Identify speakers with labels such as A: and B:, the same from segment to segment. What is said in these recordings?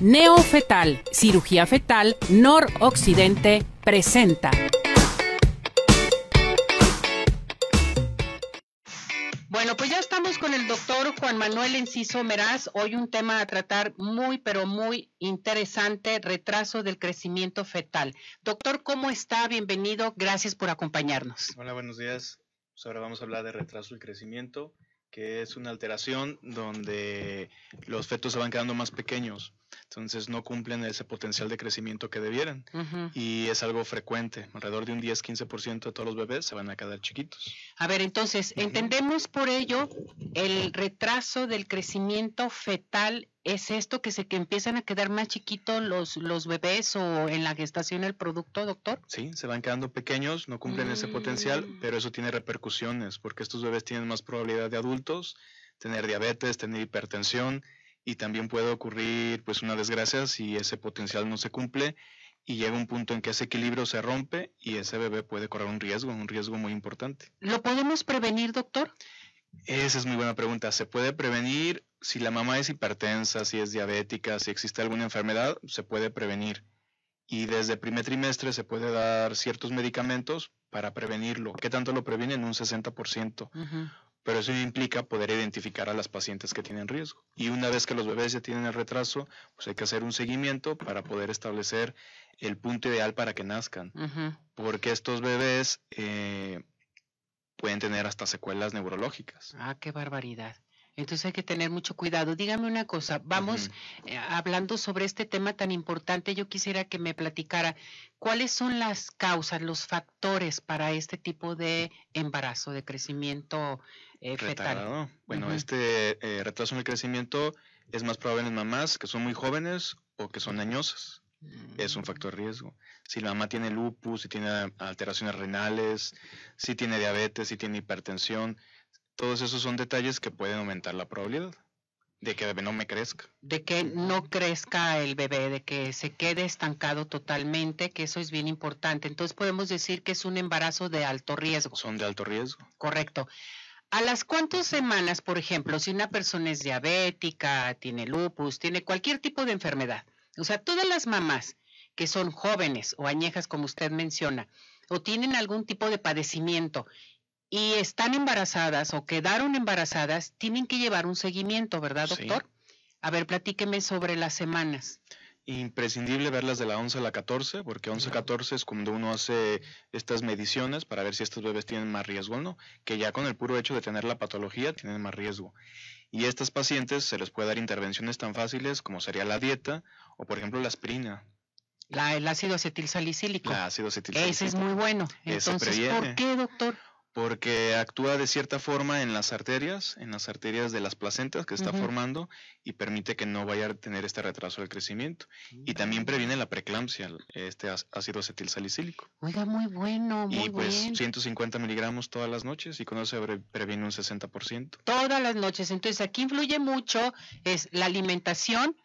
A: Neofetal, cirugía fetal, noroccidente, presenta. Bueno, pues ya estamos con el doctor Juan Manuel Enciso Meraz. Hoy un tema a tratar muy, pero muy interesante, retraso del crecimiento fetal. Doctor, ¿cómo está? Bienvenido. Gracias por acompañarnos.
B: Hola, buenos días. Pues ahora vamos a hablar de retraso del crecimiento, que es una alteración donde los fetos se van quedando más pequeños. Entonces no cumplen ese potencial de crecimiento que debieran. Y es algo frecuente. Alrededor de un 10-15% de todos los bebés se van a quedar chiquitos.
A: A ver, entonces, entendemos por ello el retraso del crecimiento fetal. ¿Es esto que se que empiezan a quedar más chiquitos los, los bebés o en la gestación el producto, doctor?
B: Sí, se van quedando pequeños, no cumplen ese potencial, mm. pero eso tiene repercusiones porque estos bebés tienen más probabilidad de adultos, tener diabetes, tener hipertensión, y también puede ocurrir pues una desgracia si ese potencial no se cumple y llega un punto en que ese equilibrio se rompe y ese bebé puede correr un riesgo, un riesgo muy importante.
A: ¿Lo podemos prevenir, doctor?
B: Esa es muy buena pregunta. ¿Se puede prevenir si la mamá es hipertensa, si es diabética, si existe alguna enfermedad? Se puede prevenir. Y desde el primer trimestre se puede dar ciertos medicamentos para prevenirlo. ¿Qué tanto lo previenen? Un 60%. Uh pero eso implica poder identificar a las pacientes que tienen riesgo. Y una vez que los bebés ya tienen el retraso, pues hay que hacer un seguimiento para poder establecer el punto ideal para que nazcan, porque estos bebés eh, pueden tener hasta secuelas neurológicas.
A: Ah, qué barbaridad. Entonces hay que tener mucho cuidado. Dígame una cosa, vamos eh, hablando sobre este tema tan importante, yo quisiera que me platicara cuáles son las causas, los factores para este tipo de embarazo, de crecimiento eh, fetal.
B: Bueno, este eh, retraso en el crecimiento es más probable en mamás que son muy jóvenes o que son añosas. Es un factor de mm. riesgo. Si la mamá tiene lupus, si tiene alteraciones renales, si tiene diabetes, si tiene hipertensión, todos esos son detalles que pueden aumentar la probabilidad de que el bebé no me crezca.
A: De que no crezca el bebé, de que se quede estancado totalmente, que eso es bien importante. Entonces podemos decir que es un embarazo de alto riesgo. Son de alto riesgo. Correcto. ¿A las cuántas semanas, por ejemplo, si una persona es diabética, tiene lupus, tiene cualquier tipo de enfermedad? O sea, todas las mamás que son jóvenes o añejas, como usted menciona, o tienen algún tipo de padecimiento y están embarazadas o quedaron embarazadas, tienen que llevar un seguimiento, ¿verdad, doctor? A ver, platíqueme sobre las semanas.
B: Imprescindible verlas de la 11 a la 14, porque 11-14 es cuando uno hace estas mediciones para ver si estos bebés tienen más riesgo o no, que ya con el puro hecho de tener la patología tienen más riesgo. Y a estas pacientes se les puede dar intervenciones tan fáciles como sería la dieta o, por ejemplo, la aspirina.
A: La, el ácido acetil
B: salicílico. ácido acetil Ese es muy
A: bueno. Entonces, ¿por qué, doctor?
B: porque actúa de cierta forma en las arterias, en las arterias de las placentas que está formando y permite que no vaya a tener este retraso del crecimiento. Y también previene la preeclampsia, este ácido acetilsalicílico.
A: Oiga, muy bueno, muy Y pues
B: 150 miligramos todas las noches y con eso previene un 60%.
A: Todas las noches. Entonces aquí influye mucho es la alimentación,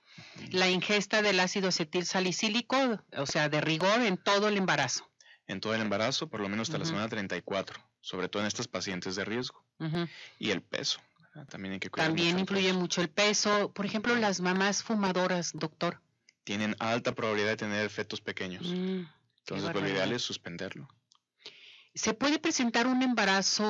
A: la ingesta del ácido salicílico, o sea, de rigor en todo el embarazo.
B: En todo el embarazo, por lo menos hasta la semana 34 sobre todo en estas pacientes de riesgo. Y el peso. También hay que También
A: influye mucho el peso. Por ejemplo, las mamás fumadoras, doctor.
B: Tienen alta probabilidad de tener fetos pequeños. Mm, Entonces, lo ideal es suspenderlo.
A: ¿Se puede presentar un embarazo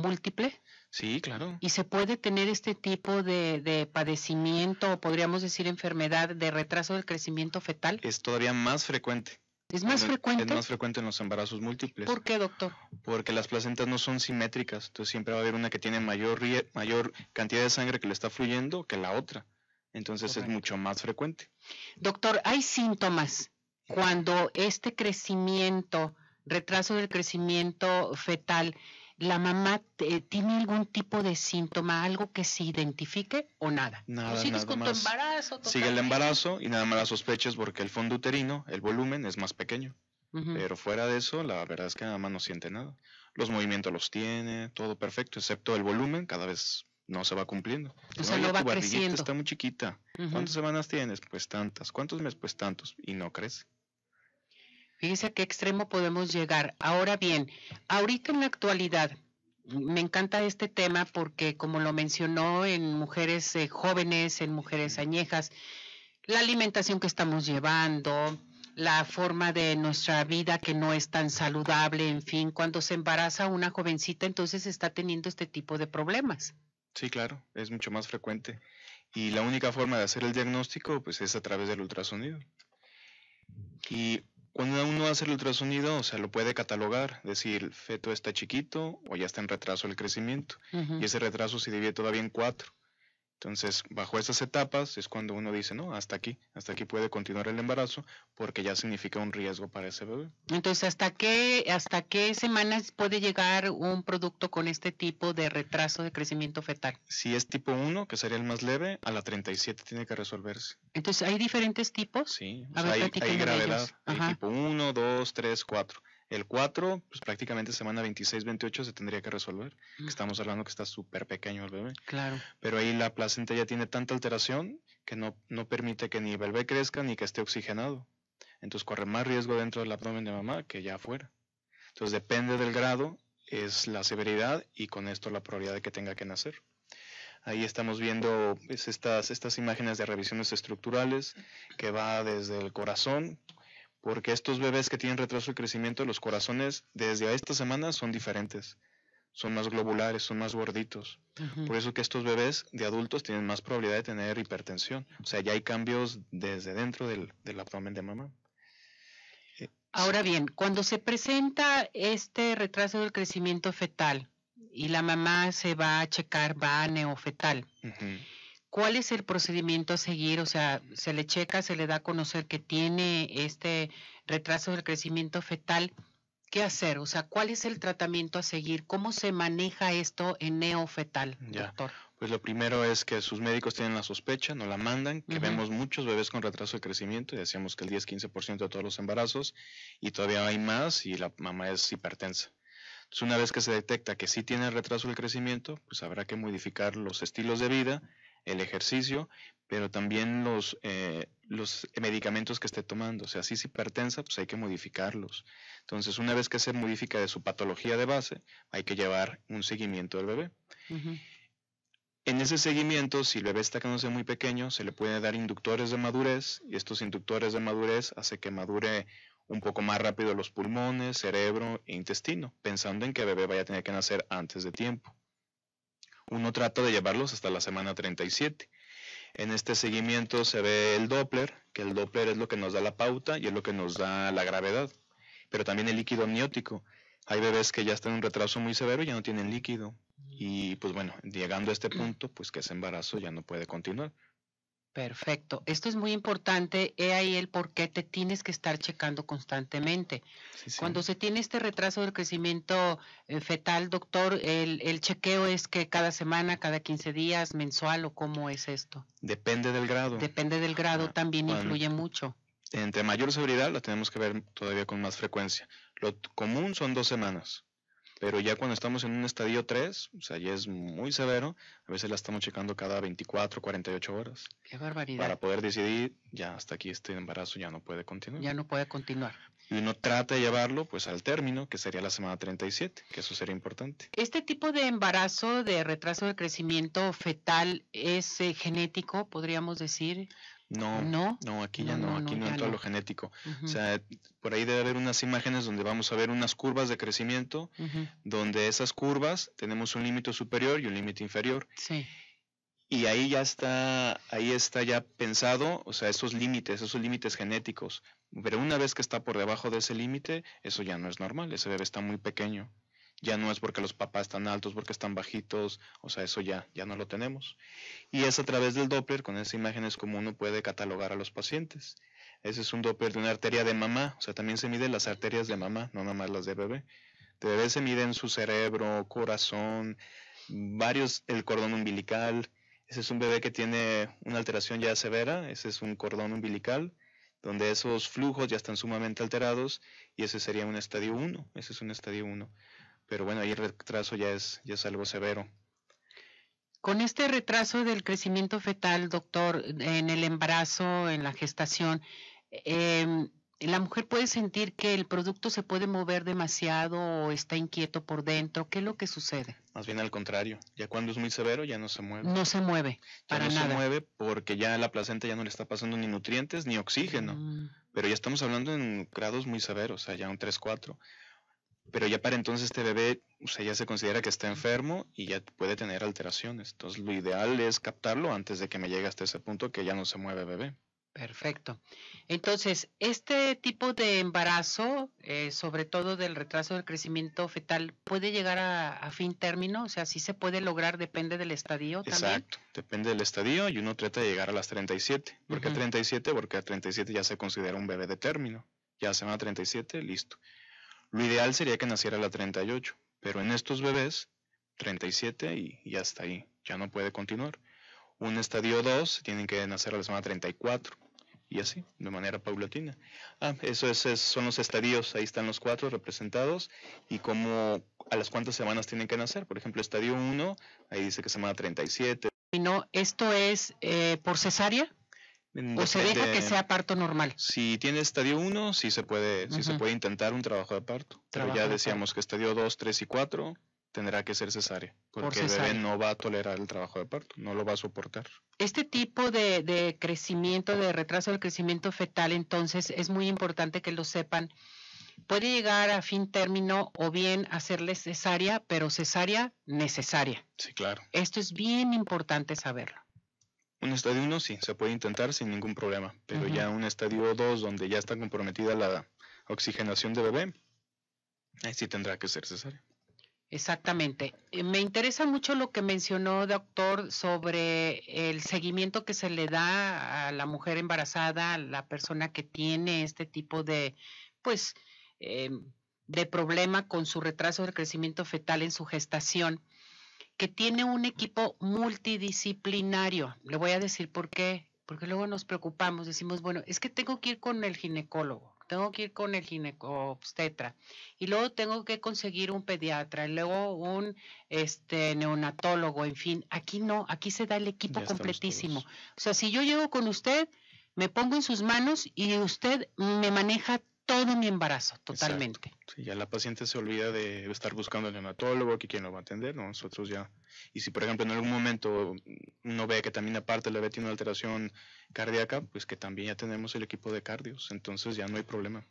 A: múltiple?
B: Sí, claro.
A: ¿Y se puede tener este tipo de, de padecimiento podríamos decir enfermedad de retraso del crecimiento fetal? Es
B: todavía más frecuente
A: es más frecuente. más
B: frecuente en los embarazos múltiples. ¿Por qué, doctor? Porque las placentas no son simétricas, entonces siempre va a haber una que tiene mayor, mayor cantidad de sangre que le está fluyendo que la otra. Entonces es mucho más frecuente.
A: Doctor, hay síntomas cuando este crecimiento, retraso del crecimiento fetal, la mamá eh, tiene algún tipo de síntoma, algo que se identifique o nada. Nada. Sigue
B: el embarazo y nada más la sospechas porque el fondo uterino, el volumen es más pequeño. Pero fuera de eso, la verdad es que nada más no siente nada. Los movimientos los tiene, todo perfecto, excepto el volumen, cada vez no se va cumpliendo. O Está muy chiquita. ¿Cuántas semanas tienes? Pues tantas. ¿Cuántos meses? Pues tantos. Y no crece.
A: Fíjese a qué extremo podemos llegar. Ahora bien, ahorita en la actualidad, me encanta este tema porque, como lo mencionó, en mujeres eh, jóvenes, en mujeres añejas, la alimentación que estamos llevando, la forma de nuestra vida que no es tan saludable, en fin, cuando se embaraza una jovencita, entonces está teniendo este tipo de problemas.
B: Sí, claro, es mucho más frecuente. Y la única forma de hacer el diagnóstico, pues, es a través del ultrasonido. Y cuando uno hace el ultrasonido, o sea, lo puede catalogar, decir, feto está chiquito o ya está en retraso el crecimiento. Y ese retraso se divide todavía en cuatro. Entonces, bajo esas etapas es cuando uno dice, no, hasta aquí, hasta aquí puede continuar el embarazo porque ya significa un riesgo para ese bebé.
A: Entonces, ¿hasta qué, hasta qué semanas puede llegar un producto con este tipo de retraso de crecimiento fetal?
B: Si es tipo 1, que sería el más leve, a la 37 tiene que resolverse.
A: Entonces, ¿hay diferentes tipos? Sí, hay, gravedad.
B: tipo 1, 2, 3, 4. El 4, pues prácticamente semana 26, 28 se tendría que resolver. Mm. Estamos hablando que está súper pequeño el bebé. Claro. Pero ahí la placenta ya tiene tanta alteración que no, no permite que ni el bebé crezca ni que esté oxigenado. Entonces corre más riesgo dentro del abdomen de mamá que ya afuera. Entonces depende del grado, es la severidad y con esto la probabilidad de que tenga que nacer. Ahí estamos viendo pues, estas, estas imágenes de revisiones estructurales que va desde el corazón, porque estos bebés que tienen retraso de crecimiento los corazones desde esta semana son diferentes. Son más globulares, son más gorditos. Por eso que estos bebés de adultos tienen más probabilidad de tener hipertensión. O sea, ya hay cambios desde dentro del, abdomen de mamá.
A: Eh, Ahora bien, cuando se presenta este retraso del crecimiento fetal y la mamá se va a checar, va a neofetal, ¿Cuál es el procedimiento a seguir? O sea, se le checa, se le da a conocer que tiene este retraso del crecimiento fetal. ¿Qué hacer? O sea, ¿cuál es el tratamiento a seguir? ¿Cómo se maneja esto en neofetal,
B: doctor? Pues lo primero es que sus médicos tienen la sospecha, no la mandan, que vemos muchos bebés con retraso de crecimiento, y decíamos que el 10-15% de todos los embarazos, y todavía hay más, y la mamá es hipertensa. Entonces, una vez que se detecta que sí tiene retraso del crecimiento, pues habrá que modificar los estilos de vida, el ejercicio, pero también los, eh, los medicamentos que esté tomando. O sea, si es hipertensa, pues hay que modificarlos. Entonces, una vez que se modifica de su patología de base, hay que llevar un seguimiento del bebé. En ese seguimiento, si el bebé está quedándose muy pequeño, se le puede dar inductores de madurez y estos inductores de madurez hace que madure un poco más rápido los pulmones, cerebro e intestino, pensando en que el bebé vaya a tener que nacer antes de tiempo. Uno trata de llevarlos hasta la semana 37. En este seguimiento se ve el Doppler, que el Doppler es lo que nos da la pauta y es lo que nos da la gravedad, pero también el líquido amniótico. Hay bebés que ya están en un retraso muy severo y ya no tienen líquido.
A: Y pues bueno, llegando a este punto, pues que ese embarazo ya no puede continuar, Perfecto. Esto es muy importante. He ahí el por qué te tienes que estar checando constantemente. Cuando se tiene este retraso del crecimiento eh, fetal, doctor, el, chequeo es que cada semana, cada 15 días, mensual o cómo es esto?
B: Depende del
A: grado. Depende del grado, ah, también influye mucho
B: entre mayor seguridad lo tenemos que ver todavía con más frecuencia. Lo común son dos semanas pero ya cuando estamos en un estadio 3, o sea, ya es muy severo, a veces la estamos checando cada 24, 48 horas.
A: Qué barbaridad. Para
B: poder decidir, ya hasta aquí este embarazo ya no puede continuar. Ya no puede continuar. Y uno trata de llevarlo pues al término, que sería la semana 37, que eso sería importante.
A: Este tipo de embarazo de retraso de crecimiento fetal es eh, genético, podríamos decir. No,
B: no, aquí ya no, aquí no, entra lo genético. O sea, por ahí debe haber unas imágenes donde vamos a ver unas curvas de crecimiento, donde esas curvas tenemos un límite superior y un límite inferior. Sí. Y ahí ya está, ahí está ya pensado, o sea, esos límites, esos límites genéticos. Pero una vez que está por debajo de ese límite, eso ya no es normal, ese bebé está muy pequeño ya no es porque los papás están altos, porque están bajitos, o sea, eso ya, ya no lo tenemos. Y es a través del Doppler, con esas imágenes como uno puede catalogar a los pacientes. Ese es un Doppler de una arteria de mamá, o sea, también se miden las arterias de mamá, no nada más las de bebé. De bebé se miden su cerebro, corazón, varios, el cordón umbilical. Ese es un bebé que tiene una alteración ya severa, ese es un cordón umbilical donde esos flujos ya están sumamente alterados y ese sería un estadio 1, ese es un estadio 1 pero bueno, ahí el retraso ya es, ya es algo severo.
A: Con este retraso del crecimiento fetal, doctor, en el embarazo, en la gestación, em, la mujer puede sentir que el producto se puede mover demasiado o está inquieto por dentro. ¿Qué es lo que sucede?
B: Más bien al contrario. Ya cuando es muy severo ya no se mueve.
A: No se mueve. Para ya
B: no se mueve porque ya la placenta ya no le está pasando ni nutrientes ni oxígeno. Mm. Pero ya estamos hablando en grados muy severos, ya un 3-4 pero ya para entonces este bebé, o sea, ya se considera que está enfermo y ya puede tener alteraciones. Entonces, lo ideal es captarlo antes de que me llegue hasta ese punto que ya
A: no se mueve bebé. Perfecto. Entonces, este tipo de embarazo, eh, sobre todo del retraso del crecimiento fetal, puede llegar a, fin término, o sea, sí se puede lograr, depende del estadio Exacto.
B: también. Exacto, depende del estadio y uno trata de llegar a las 37. ¿Por qué 37? Porque a 37 ya se considera un bebé de término. Ya se a 37, listo. Lo ideal sería que naciera a la 38, pero en estos bebés, 37 y, ya hasta ahí, ya no puede continuar. Un estadio 2 tienen que nacer a la semana 34 y así, de manera paulatina. Ah, esos son los estadios, ahí están los cuatro representados y cómo a las cuántas semanas tienen que nacer. Por ejemplo, estadio 1, ahí dice que semana 37.
A: Y no, esto es eh, por cesárea o se deja que sea
B: parto normal. Si tiene estadio 1, sí se puede, sí se puede intentar un trabajo de parto. pero ya decíamos que estadio 2, 3 y 4 tendrá que ser cesárea, porque el bebé no va a tolerar el trabajo de parto, no lo va a soportar.
A: Este tipo de, de crecimiento, de retraso del crecimiento fetal, entonces es muy importante que lo sepan. Puede llegar a fin término o bien hacerle cesárea, pero cesárea necesaria. Sí, claro. Esto es bien importante saberlo.
B: Un estadio 1 sí, se puede intentar sin ningún problema, pero ya un estadio 2 donde ya está comprometida la oxigenación de bebé, ahí sí tendrá que ser cesárea.
A: Exactamente. Eh, me interesa mucho lo que mencionó, doctor, sobre el seguimiento que se le da a la mujer embarazada, a la persona que tiene este tipo de, pues, em, de problema con su retraso de crecimiento fetal en su gestación que tiene un equipo multidisciplinario. Le voy a decir por qué, porque luego nos preocupamos, decimos, bueno, es que tengo que ir con el ginecólogo, tengo que ir con el ginecobstetra y luego tengo que conseguir un pediatra, y luego un este neonatólogo, en fin, aquí no, aquí se da el equipo completísimo. O sea, si yo llego con usted, me pongo en sus manos y usted me maneja todo mi embarazo, totalmente.
B: ya la paciente se olvida de estar buscando al neonatólogo, que quién lo va a atender, nosotros ya. Y si, por ejemplo, en algún momento uno ve que también aparte la ve tiene una alteración cardíaca, pues que también ya tenemos el equipo de cardios, entonces ya no hay problema.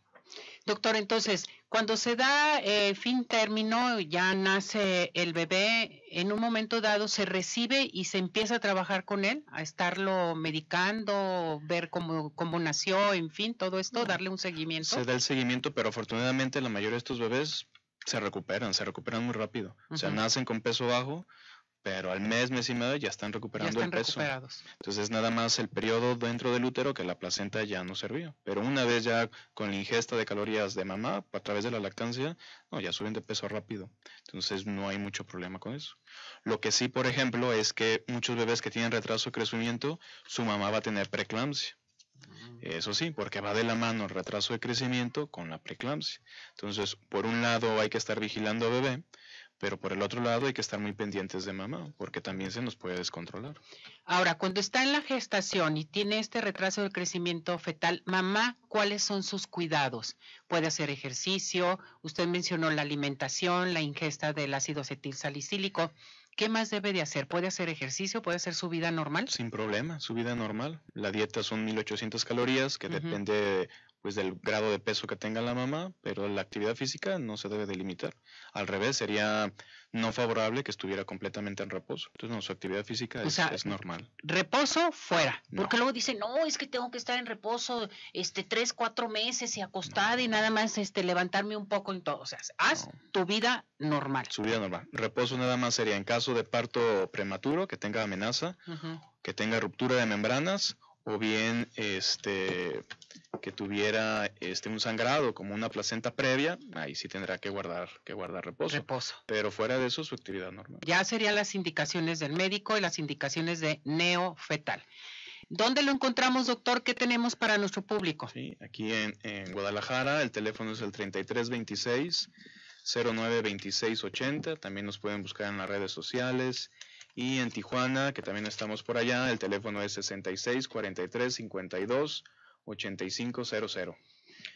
A: Doctor, entonces, cuando se da eh, fin término, ya nace el bebé, en un momento dado se recibe y se empieza a trabajar con él, a estarlo medicando, ver cómo, cómo nació, en fin, todo esto, darle un seguimiento. Se
B: da el seguimiento, pero afortunadamente la mayoría de estos bebés se recuperan, se recuperan muy rápido. O sea, nacen con peso bajo, pero al mes, mes y medio ya están recuperando ya el peso. Recuperados. Entonces nada más el periodo dentro del útero que la placenta ya no servía. Pero una vez ya con la ingesta de calorías de mamá a través de la lactancia, no, ya suben de peso rápido. Entonces no hay mucho problema con eso. Lo que sí, por ejemplo, es que muchos bebés que tienen retraso de crecimiento, su mamá va a tener preeclampsia. Mm. Eso sí, porque va de la mano el retraso de crecimiento con la preeclampsia. Entonces, por un lado hay que estar vigilando a bebé, pero por el otro lado hay que estar muy pendientes de
A: mamá, porque también se nos
B: puede descontrolar.
A: Ahora, cuando está en la gestación y tiene este retraso del crecimiento fetal, mamá, ¿cuáles son sus cuidados? Puede hacer ejercicio, usted mencionó la alimentación, la ingesta del ácido acetilsalicílico. salicílico. ¿Qué más debe de hacer? ¿Puede hacer ejercicio? ¿Puede hacer su vida normal? Sin problema, su vida normal.
B: La dieta son 1800 calorías, que depende de depende pues del grado de peso que tenga la mamá, pero la actividad física no se debe delimitar. Al revés, sería no favorable que estuviera completamente en reposo. Entonces, no, su actividad física es, normal.
A: Reposo fuera, porque luego dice, no, es que tengo que estar en reposo este tres, cuatro meses y acostada y nada más este levantarme un poco en todo. O sea, haz tu vida
B: normal. Su vida normal. Reposo nada más sería en caso de parto prematuro, que tenga amenaza, que tenga ruptura de membranas, o bien este, que tuviera este, un sangrado como una placenta previa, ahí sí tendrá que guardar, que guardar reposo. Pero fuera de eso, su actividad normal.
A: Ya serían las indicaciones del médico y las indicaciones de neofetal. ¿Dónde lo encontramos, doctor? ¿Qué tenemos para nuestro público? Sí,
B: aquí en, en Guadalajara, el teléfono es el 3326 092680. También nos pueden buscar en las redes sociales, y en Tijuana, que también estamos por allá, el teléfono es 66 43 52 8500.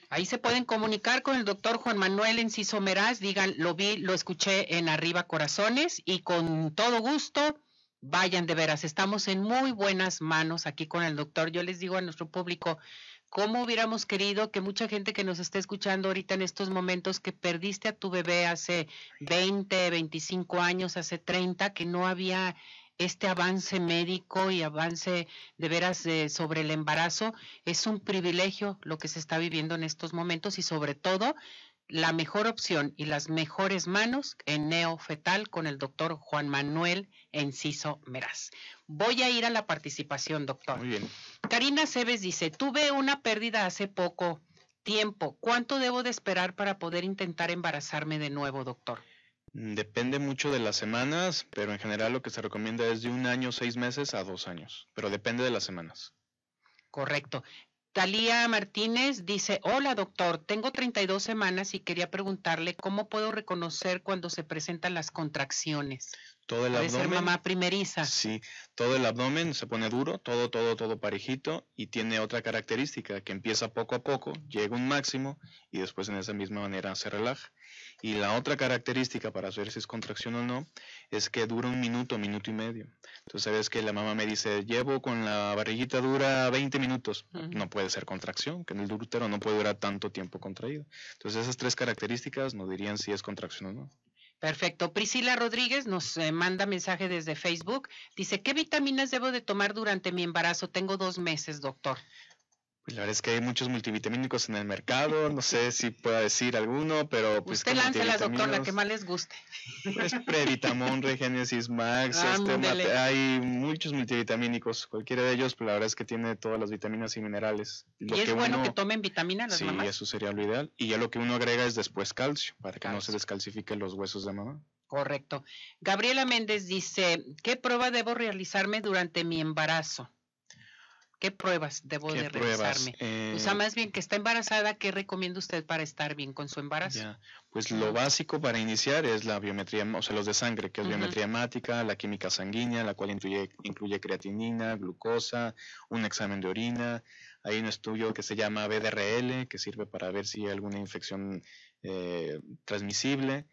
A: Ahí se pueden comunicar con el doctor Juan Manuel Enciso Meraz, digan, lo vi, lo escuché en Arriba Corazones y con todo gusto, vayan de veras, estamos en muy buenas manos aquí con el doctor. Yo les digo a nuestro público, cómo hubiéramos querido que mucha gente que nos esté escuchando ahorita en estos momentos que perdiste a tu bebé hace 20, 25 años, hace 30, que no había este avance médico y avance de veras eh, sobre el embarazo, es un privilegio lo que se está viviendo en estos momentos y sobre todo la mejor opción y las mejores manos en neofetal con el doctor Juan Manuel Enciso Meraz. Voy a ir a la participación, doctor. Muy bien. Karina Seves dice, tuve una pérdida hace poco tiempo. ¿Cuánto debo de esperar para poder intentar embarazarme de nuevo, doctor?
B: Mm, depende mucho de las semanas, pero en general lo que se recomienda es de un año, seis meses a dos años, pero depende de las semanas.
A: Correcto. Talía Martínez dice, hola doctor, tengo 32 semanas y quería preguntarle cómo puedo reconocer cuando se presentan las contracciones
B: todo el abdomen. mamá
A: primeriza.
B: Sí, todo el abdomen se pone duro, todo, todo, todo parejito y tiene otra característica que empieza poco a poco, llega un máximo y después en esa misma manera se relaja. Y la otra característica para saber si es contracción o no es que dura un minuto, minuto y medio. Entonces, sabes que la mamá me dice, llevo con la barriguita dura 20 minutos. No puede ser contracción, que en el útero no puede durar tanto tiempo contraído. Entonces, esas tres características nos dirían si es contracción o no.
A: Perfecto. Priscila Rodríguez nos eh, manda mensaje desde Facebook. Dice, ¿qué vitaminas debo de tomar durante mi embarazo? Tengo dos meses, doctor
B: la verdad es que hay muchos multivitamínicos en el mercado, no sé si pueda decir alguno, pero pues... Usted lánzala, doctor, la que
A: más les guste. Es Previtamón,
B: Regenesis Max, este, hay muchos multivitamínicos, cualquiera de ellos, pero la verdad es que tiene todas las vitaminas y minerales. y es bueno que
A: tomen vitaminas las sí, mamás.
B: eso sería lo ideal. Y ya lo que uno agrega es después calcio, para que no se descalcifiquen los huesos de mamá.
A: Correcto. Gabriela Méndez dice, ¿qué prueba debo realizarme durante mi embarazo? ¿Qué pruebas debo de realizarme? o sea, eh, más bien que está embarazada, ¿qué recomienda usted para estar bien con su embarazo?
B: Pues lo básico para iniciar es la biometría, o sea, los de sangre, que es biometría hemática, la química sanguínea, la cual incluye, creatinina, glucosa, un examen de orina. Hay un estudio que se llama BDRL, que sirve para ver si hay alguna infección eh, transmisible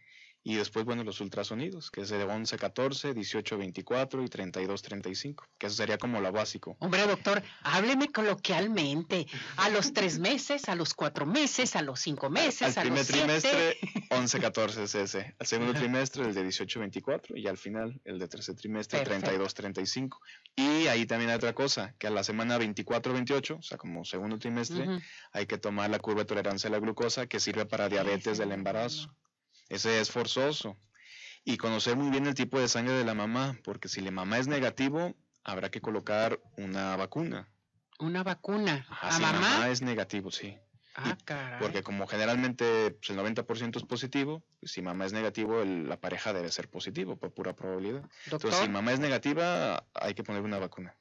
B: y después, bueno, los ultrasonidos, que es de 11 14, 18 24 y 32 35, que eso sería como lo básico.
A: Hombre, doctor, hábleme coloquialmente. A los tres meses, a los cuatro meses, a los cinco meses, al, al primer trimestre,
B: 11 14 es ese. Al segundo trimestre, el de 18 24 y al final, el de tercer trimestre, 32 35. Y ahí también hay otra cosa, que a la semana 24 28, o sea, como segundo trimestre, hay que tomar la curva de tolerancia a la glucosa que sirve para diabetes del embarazo. Ese es forzoso. Y conocer muy bien el tipo de sangre de la mamá, porque si la mamá es negativo, habrá que colocar una vacuna.
A: ¿Una vacuna?
B: si la mamá es negativo, sí. Ah, caray. Porque como generalmente pues, el 90% es positivo, pues, si mamá es negativo, la pareja debe ser positivo por pura probabilidad. Entonces, si mamá es negativa, hay que poner una vacuna.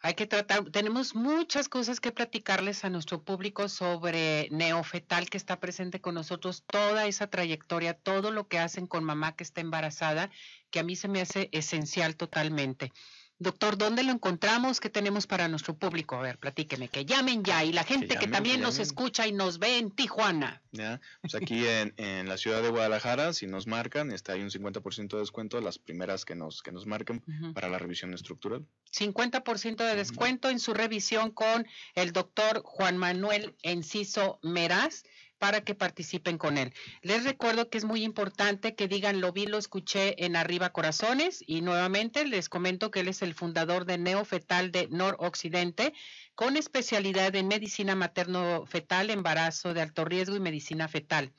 A: Hay que tratar, tenemos muchas cosas que platicarles a nuestro público sobre Neofetal que está presente con nosotros, toda esa trayectoria, todo lo que hacen con mamá que está embarazada, que a mí se me hace esencial totalmente. Doctor, ¿dónde lo encontramos? ¿Qué tenemos para nuestro público? A ver, platíqueme, que llamen ya. Y la gente que, también nos escucha y nos ve en Tijuana. Ya, pues
B: aquí en, la ciudad de Guadalajara, si nos marcan, está ahí un 50% de descuento, las primeras que nos, que nos marcan para la revisión estructural.
A: 50% de descuento en su revisión con el doctor Juan Manuel Enciso Meraz para que participen con él. Les recuerdo que es muy importante que digan lo vi, lo escuché en Arriba Corazones y nuevamente les comento que él es el fundador de Neofetal de Noroccidente con especialidad en medicina materno-fetal, embarazo de alto riesgo y medicina fetal.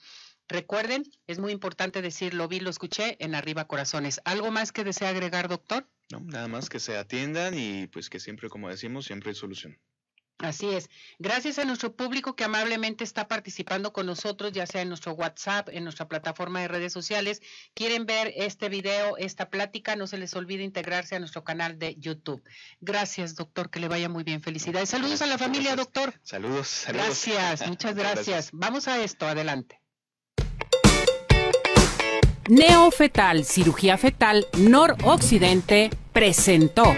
A: Recuerden, es muy importante decir lo vi, lo escuché en Arriba Corazones. ¿Algo más que desea agregar, doctor?
B: No, nada más que se atiendan y pues que siempre, como decimos, siempre hay solución.
A: Así es. Gracias a nuestro público que amablemente está participando con nosotros, ya sea en nuestro WhatsApp, en nuestra plataforma de redes sociales. Quieren ver este video, esta plática, no se les olvide integrarse a nuestro canal de YouTube. Gracias, doctor, que le vaya muy bien. Felicidades. Saludos a la familia, doctor. Saludos, saludos. Gracias, muchas gracias. Vamos a esto, adelante. Neofetal, cirugía fetal noroccidente, presentó.